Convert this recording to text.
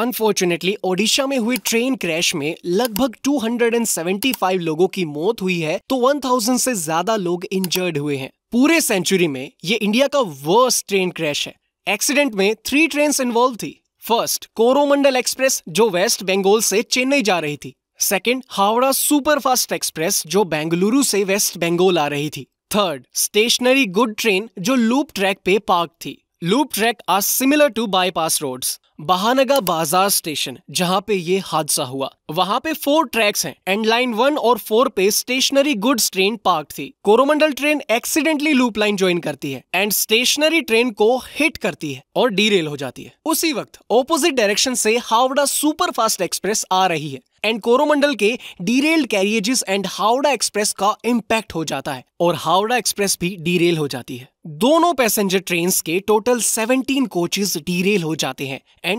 unfortunately Odisha में हुई train crash में लगभग 275 लोगों की मौत हुई है तो 1000 से ज्यादा लोग इंजर्ड हुए हैं पूरे सेंचुरी में ये इंडिया का वर्स्ट ट्रेन क्रैश है एक्सीडेंट में थ्री ट्रेन इन्वॉल्व थी फर्स्ट कोरोमंडल एक्सप्रेस जो वेस्ट बंगाल से चेन्नई जा रही थी सेकेंड हावड़ा सुपरफास्ट एक्सप्रेस जो बेंगलुरु से वेस्ट बंगाल आ रही थी थर्ड स्टेशनरी गुड ट्रेन जो लूप ट्रैक पे पार्क थी loop track are similar to bypass roads Bahanaga Bazar station जहां पे ये हादसा हुआ वहां पे फोर ट्रैक्स हैं एंड लाइन वन और फोर पे स्टेशनरी गुड्स ट्रेन पार्क थी Coromandel train accidentally loop line join करती है एंड स्टेशनरी ट्रेन को हिट करती है और डीरेल हो जाती है उसी वक्त ऑपोजिट डायरेक्शन से हावड़ा सुपर फास्ट एक्सप्रेस आ रही है एंड कोरोमंडल के derailed carriages and Howrah express का इम्पैक्ट हो जाता है और हावड़ा एक्सप्रेस भी डीरेल हो जाती है दोनों पैसेंजर ट्रेन के टोटल 17 कोचेस डीरेल हो जाते हैं एंड